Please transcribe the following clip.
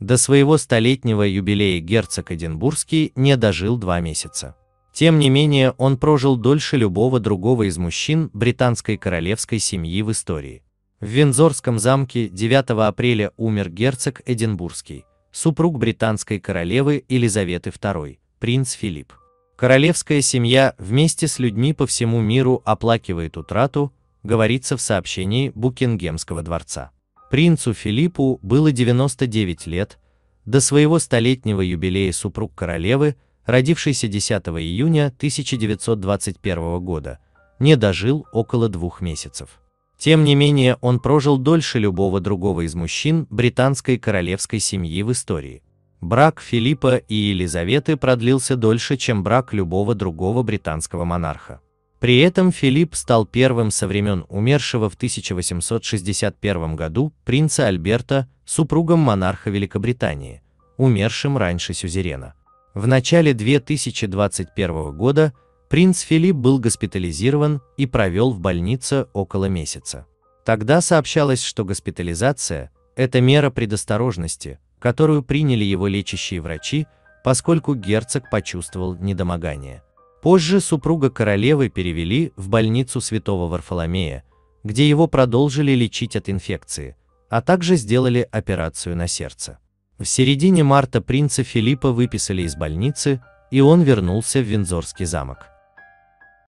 До своего столетнего юбилея герцог Эдинбургский не дожил два месяца. Тем не менее, он прожил дольше любого другого из мужчин британской королевской семьи в истории. В Винзорском замке 9 апреля умер герцог Эдинбургский, супруг британской королевы Елизаветы II, принц Филипп. Королевская семья вместе с людьми по всему миру оплакивает утрату, говорится в сообщении Букингемского дворца. Принцу Филиппу было 99 лет, до своего столетнего юбилея супруг королевы, родившийся 10 июня 1921 года, не дожил около двух месяцев. Тем не менее, он прожил дольше любого другого из мужчин британской королевской семьи в истории. Брак Филиппа и Елизаветы продлился дольше, чем брак любого другого британского монарха. При этом Филипп стал первым со времен умершего в 1861 году принца Альберта супругом монарха Великобритании, умершим раньше сюзерена. В начале 2021 года принц Филипп был госпитализирован и провел в больнице около месяца. Тогда сообщалось, что госпитализация – это мера предосторожности, которую приняли его лечащие врачи, поскольку герцог почувствовал недомогание – Позже супруга королевы перевели в больницу святого Варфоломея, где его продолжили лечить от инфекции, а также сделали операцию на сердце. В середине марта принца Филиппа выписали из больницы, и он вернулся в Винзорский замок.